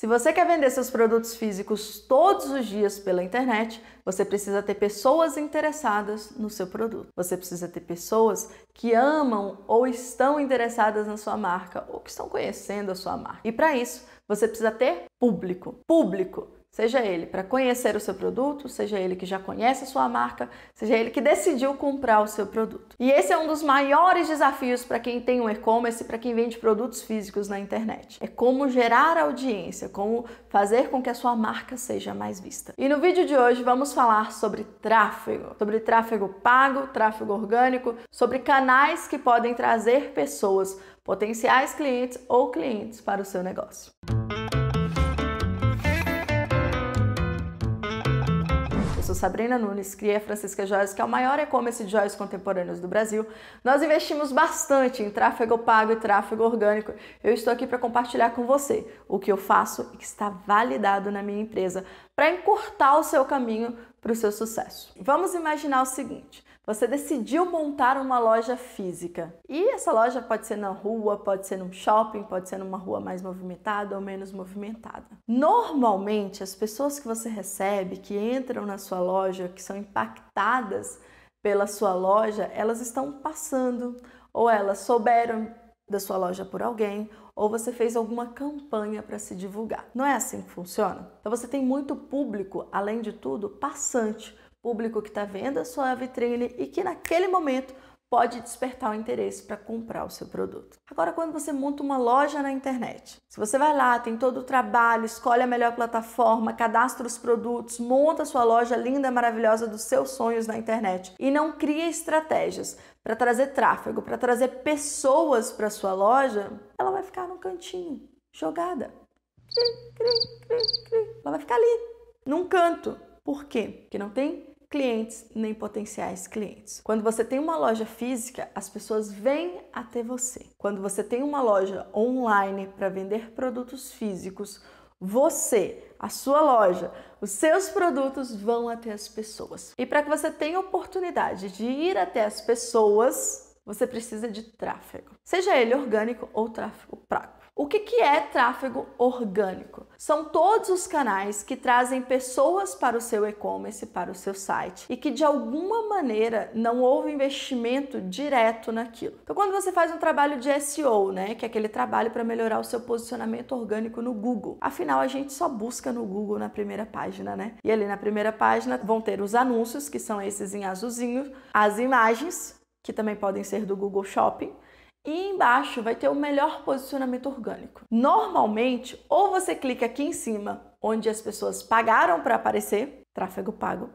Se você quer vender seus produtos físicos todos os dias pela internet, você precisa ter pessoas interessadas no seu produto. Você precisa ter pessoas que amam ou estão interessadas na sua marca ou que estão conhecendo a sua marca. E para isso, você precisa ter público. Público Seja ele para conhecer o seu produto, seja ele que já conhece a sua marca, seja ele que decidiu comprar o seu produto. E esse é um dos maiores desafios para quem tem um e-commerce, para quem vende produtos físicos na internet. É como gerar audiência, como fazer com que a sua marca seja mais vista. E no vídeo de hoje vamos falar sobre tráfego, sobre tráfego pago, tráfego orgânico, sobre canais que podem trazer pessoas, potenciais clientes ou clientes para o seu negócio. Música sou Sabrina Nunes, cria Francisca Joias, que é o maior e-commerce de joias contemporâneas do Brasil. Nós investimos bastante em tráfego pago e tráfego orgânico. Eu estou aqui para compartilhar com você o que eu faço e que está validado na minha empresa para encurtar o seu caminho para o seu sucesso. Vamos imaginar o seguinte: você decidiu montar uma loja física. E essa loja pode ser na rua, pode ser num shopping, pode ser numa rua mais movimentada ou menos movimentada. Normalmente, as pessoas que você recebe, que entram na sua loja, que são impactadas pela sua loja, elas estão passando ou elas souberam da sua loja por alguém, ou você fez alguma campanha para se divulgar. Não é assim que funciona? Então você tem muito público, além de tudo, passante, público que está vendo a sua vitrine e que naquele momento pode despertar o interesse para comprar o seu produto. Agora, quando você monta uma loja na internet, se você vai lá, tem todo o trabalho, escolhe a melhor plataforma, cadastra os produtos, monta a sua loja linda, maravilhosa dos seus sonhos na internet e não cria estratégias para trazer tráfego, para trazer pessoas para sua loja, ela vai ficar num cantinho, jogada. Ela vai ficar ali, num canto. Por quê? Porque não tem clientes nem potenciais clientes. Quando você tem uma loja física, as pessoas vêm até você. Quando você tem uma loja online para vender produtos físicos, você, a sua loja, os seus produtos vão até as pessoas. E para que você tenha oportunidade de ir até as pessoas, você precisa de tráfego, seja ele orgânico ou tráfego pago. O que, que é tráfego orgânico? São todos os canais que trazem pessoas para o seu e-commerce, para o seu site e que de alguma maneira não houve investimento direto naquilo. Então, quando você faz um trabalho de SEO, né, que é aquele trabalho para melhorar o seu posicionamento orgânico no Google, afinal a gente só busca no Google na primeira página, né? E ali na primeira página vão ter os anúncios, que são esses em azulzinho, as imagens, que também podem ser do Google Shopping e embaixo vai ter o melhor posicionamento orgânico. Normalmente, ou você clica aqui em cima, onde as pessoas pagaram para aparecer, tráfego pago,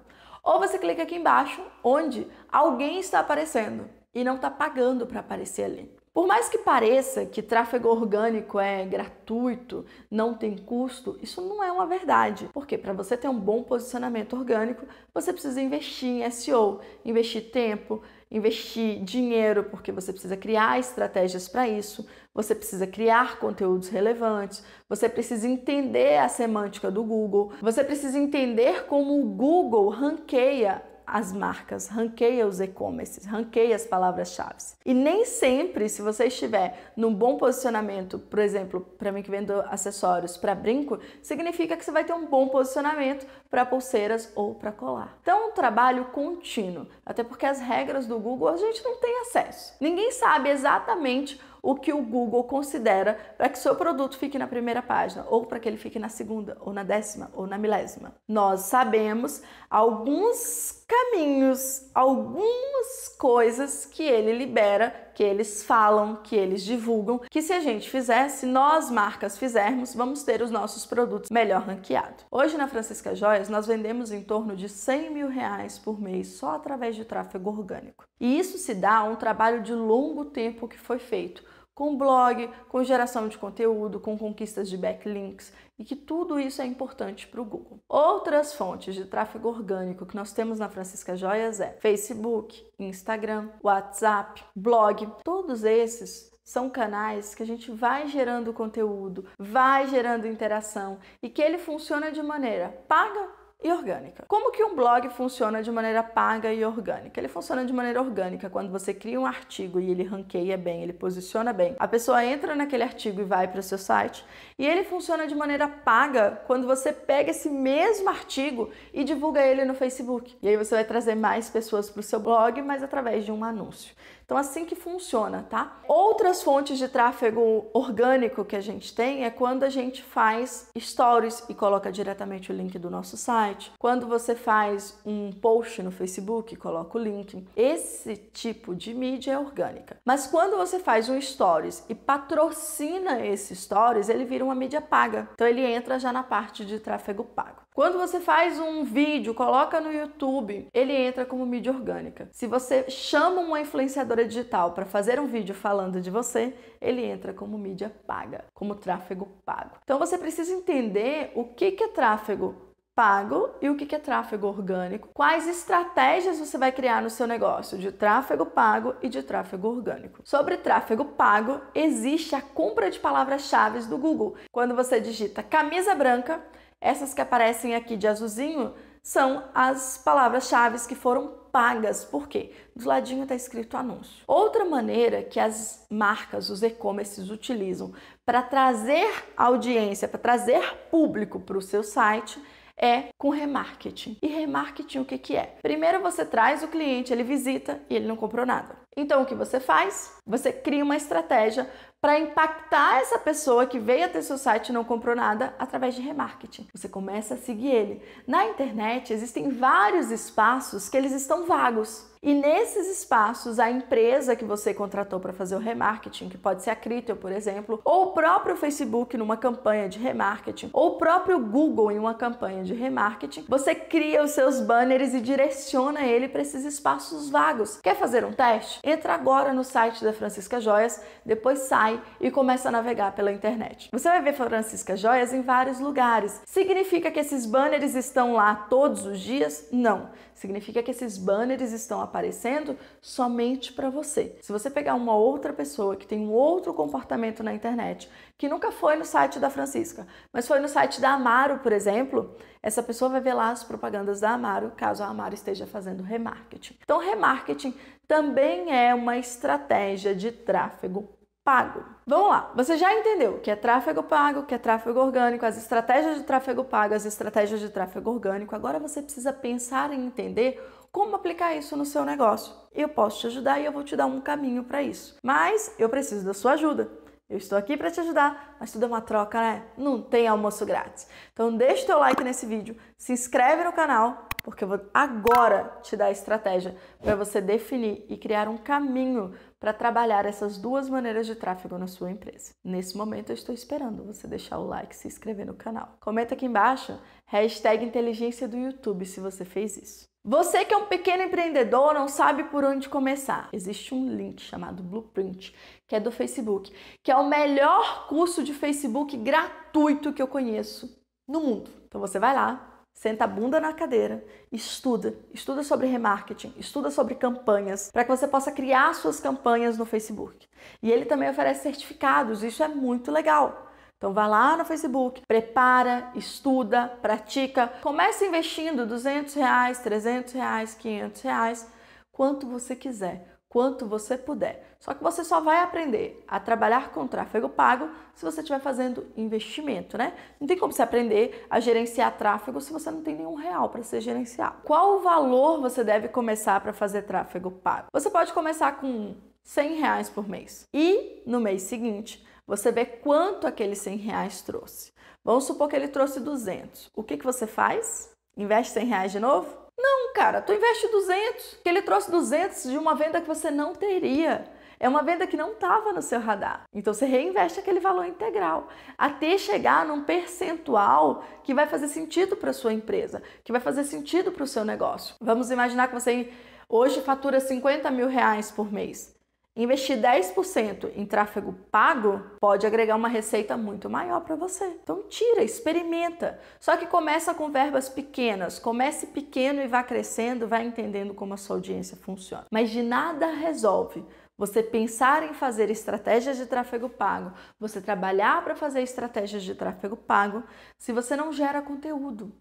ou você clica aqui embaixo, onde alguém está aparecendo e não está pagando para aparecer ali. Por mais que pareça que tráfego orgânico é gratuito, não tem custo, isso não é uma verdade. Porque para você ter um bom posicionamento orgânico, você precisa investir em SEO, investir tempo, investir dinheiro, porque você precisa criar estratégias para isso, você precisa criar conteúdos relevantes, você precisa entender a semântica do Google, você precisa entender como o Google ranqueia as marcas, ranqueia os e-commerces, ranqueia as palavras-chave. E nem sempre, se você estiver num bom posicionamento, por exemplo, para mim que vendo acessórios para brinco, significa que você vai ter um bom posicionamento para pulseiras ou para colar. Então, um trabalho contínuo, até porque as regras do Google a gente não tem acesso. Ninguém sabe exatamente o que o Google considera para que seu produto fique na primeira página, ou para que ele fique na segunda, ou na décima, ou na milésima. Nós sabemos alguns caminhos, algumas coisas que ele libera, que eles falam, que eles divulgam, que se a gente fizer, se nós marcas fizermos, vamos ter os nossos produtos melhor ranqueados. Hoje na Francisca Joias nós vendemos em torno de 100 mil reais por mês só através de tráfego orgânico. E isso se dá a um trabalho de longo tempo que foi feito com blog, com geração de conteúdo, com conquistas de backlinks e que tudo isso é importante para o Google. Outras fontes de tráfego orgânico que nós temos na Francisca Joias é Facebook, Instagram, WhatsApp, blog. Todos esses são canais que a gente vai gerando conteúdo, vai gerando interação e que ele funciona de maneira paga e orgânica. Como que um blog funciona de maneira paga e orgânica? Ele funciona de maneira orgânica quando você cria um artigo e ele ranqueia bem, ele posiciona bem. A pessoa entra naquele artigo e vai para o seu site. E ele funciona de maneira paga quando você pega esse mesmo artigo e divulga ele no Facebook. E aí você vai trazer mais pessoas para o seu blog, mas através de um anúncio. Então, assim que funciona, tá? Outras fontes de tráfego orgânico que a gente tem é quando a gente faz stories e coloca diretamente o link do nosso site site, quando você faz um post no Facebook, coloca o link. Esse tipo de mídia é orgânica. Mas quando você faz um stories e patrocina esse stories, ele vira uma mídia paga. Então ele entra já na parte de tráfego pago. Quando você faz um vídeo, coloca no YouTube, ele entra como mídia orgânica. Se você chama uma influenciadora digital para fazer um vídeo falando de você, ele entra como mídia paga, como tráfego pago. Então você precisa entender o que é tráfego pago e o que é tráfego orgânico. Quais estratégias você vai criar no seu negócio de tráfego pago e de tráfego orgânico? Sobre tráfego pago, existe a compra de palavras-chave do Google. Quando você digita camisa branca, essas que aparecem aqui de azulzinho são as palavras-chave que foram pagas. Por quê? Do ladinho está escrito anúncio. Outra maneira que as marcas, os e-commerces utilizam para trazer audiência, para trazer público para o seu site é com remarketing. E remarketing o que, que é? Primeiro você traz o cliente, ele visita e ele não comprou nada. Então o que você faz? Você cria uma estratégia para impactar essa pessoa que veio até seu site e não comprou nada através de remarketing. Você começa a seguir ele. Na internet existem vários espaços que eles estão vagos. E nesses espaços, a empresa que você contratou para fazer o remarketing, que pode ser a Criteo, por exemplo, ou o próprio Facebook numa campanha de remarketing, ou o próprio Google em uma campanha de remarketing, você cria os seus banners e direciona ele para esses espaços vagos. Quer fazer um teste? Entra agora no site da Francisca Joias, depois sai e começa a navegar pela internet. Você vai ver Francisca Joias em vários lugares. Significa que esses banners estão lá todos os dias? Não. Significa que esses banners estão aparecendo somente para você. Se você pegar uma outra pessoa que tem um outro comportamento na internet, que nunca foi no site da Francisca, mas foi no site da Amaro, por exemplo, essa pessoa vai ver lá as propagandas da Amaro, caso a Amaro esteja fazendo remarketing. Então, remarketing também é uma estratégia de tráfego pago. Vamos lá, você já entendeu que é tráfego pago, que é tráfego orgânico, as estratégias de tráfego pago, as estratégias de tráfego orgânico. Agora você precisa pensar em entender como aplicar isso no seu negócio. Eu posso te ajudar e eu vou te dar um caminho para isso. Mas eu preciso da sua ajuda. Eu estou aqui para te ajudar, mas tudo é uma troca, né? Não tem almoço grátis. Então deixa o teu like nesse vídeo, se inscreve no canal, porque eu vou agora te dar a estratégia para você definir e criar um caminho para trabalhar essas duas maneiras de tráfego na sua empresa. Nesse momento, eu estou esperando você deixar o like e se inscrever no canal. Comenta aqui embaixo, hashtag inteligência do YouTube, se você fez isso. Você que é um pequeno empreendedor não sabe por onde começar. Existe um link chamado Blueprint, que é do Facebook, que é o melhor curso de Facebook gratuito que eu conheço no mundo. Então você vai lá, Senta a bunda na cadeira, estuda, estuda sobre remarketing, estuda sobre campanhas, para que você possa criar suas campanhas no Facebook. E ele também oferece certificados, isso é muito legal. Então vai lá no Facebook, prepara, estuda, pratica, começa investindo 200 reais, 300 reais, 500 reais, quanto você quiser quanto você puder. Só que você só vai aprender a trabalhar com tráfego pago se você estiver fazendo investimento, né? Não tem como você aprender a gerenciar tráfego se você não tem nenhum real para ser gerenciado. Qual o valor você deve começar para fazer tráfego pago? Você pode começar com 100 reais por mês e no mês seguinte você vê quanto aqueles 100 reais trouxe. Vamos supor que ele trouxe 200. O que, que você faz? Investe 100 reais de novo? Não, cara, tu investe 200, que ele trouxe 200 de uma venda que você não teria. É uma venda que não estava no seu radar. Então você reinveste aquele valor integral até chegar num percentual que vai fazer sentido para sua empresa, que vai fazer sentido para o seu negócio. Vamos imaginar que você hoje fatura 50 mil reais por mês. Investir 10% em tráfego pago pode agregar uma receita muito maior para você. Então tira, experimenta. Só que começa com verbas pequenas. Comece pequeno e vá crescendo, vá entendendo como a sua audiência funciona. Mas de nada resolve você pensar em fazer estratégias de tráfego pago, você trabalhar para fazer estratégias de tráfego pago, se você não gera conteúdo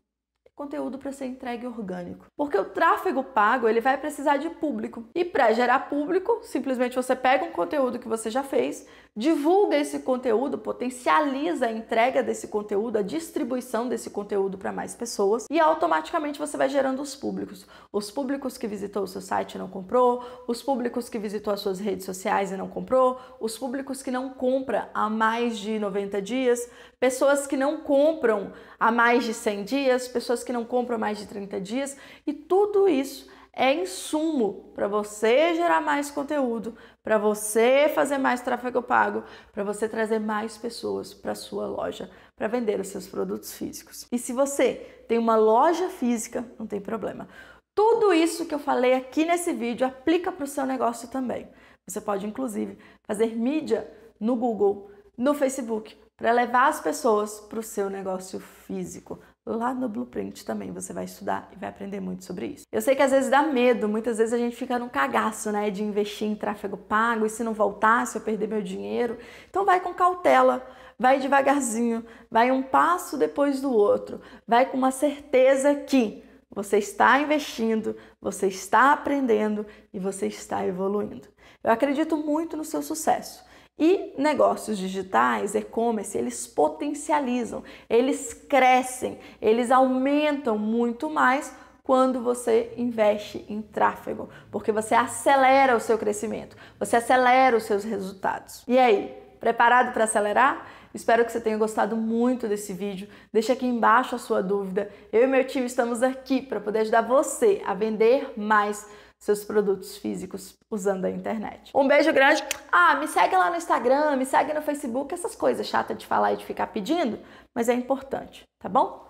conteúdo para ser entregue orgânico. Porque o tráfego pago, ele vai precisar de público. E para gerar público, simplesmente você pega um conteúdo que você já fez, divulga esse conteúdo, potencializa a entrega desse conteúdo, a distribuição desse conteúdo para mais pessoas e automaticamente você vai gerando os públicos. Os públicos que visitou o seu site e não comprou, os públicos que visitou as suas redes sociais e não comprou, os públicos que não compra há mais de 90 dias, pessoas que não compram há mais de 100 dias, pessoas que não compram há mais de 30 dias, e tudo isso é insumo para você gerar mais conteúdo, para você fazer mais tráfego pago, para você trazer mais pessoas para sua loja para vender os seus produtos físicos. E se você tem uma loja física, não tem problema. Tudo isso que eu falei aqui nesse vídeo aplica para o seu negócio também. Você pode inclusive fazer mídia no Google, no Facebook, para levar as pessoas para o seu negócio físico. Lá no Blueprint também você vai estudar e vai aprender muito sobre isso. Eu sei que às vezes dá medo, muitas vezes a gente fica num cagaço, né, de investir em tráfego pago e se não voltar, se eu perder meu dinheiro. Então vai com cautela, vai devagarzinho, vai um passo depois do outro, vai com uma certeza que você está investindo, você está aprendendo e você está evoluindo. Eu acredito muito no seu sucesso. E negócios digitais, e-commerce, eles potencializam, eles crescem, eles aumentam muito mais quando você investe em tráfego, porque você acelera o seu crescimento, você acelera os seus resultados. E aí, preparado para acelerar? Espero que você tenha gostado muito desse vídeo. Deixa aqui embaixo a sua dúvida. Eu e meu time estamos aqui para poder ajudar você a vender mais seus produtos físicos usando a internet. Um beijo grande. Ah, me segue lá no Instagram, me segue no Facebook, essas coisas chatas de falar e de ficar pedindo, mas é importante, tá bom?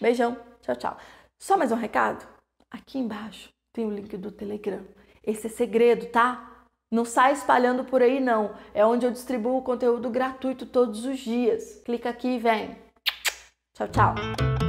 Beijão, tchau, tchau. Só mais um recado. Aqui embaixo tem o link do Telegram. Esse é segredo, tá? Não sai espalhando por aí, não. É onde eu distribuo conteúdo gratuito todos os dias. Clica aqui e vem. Tchau, tchau.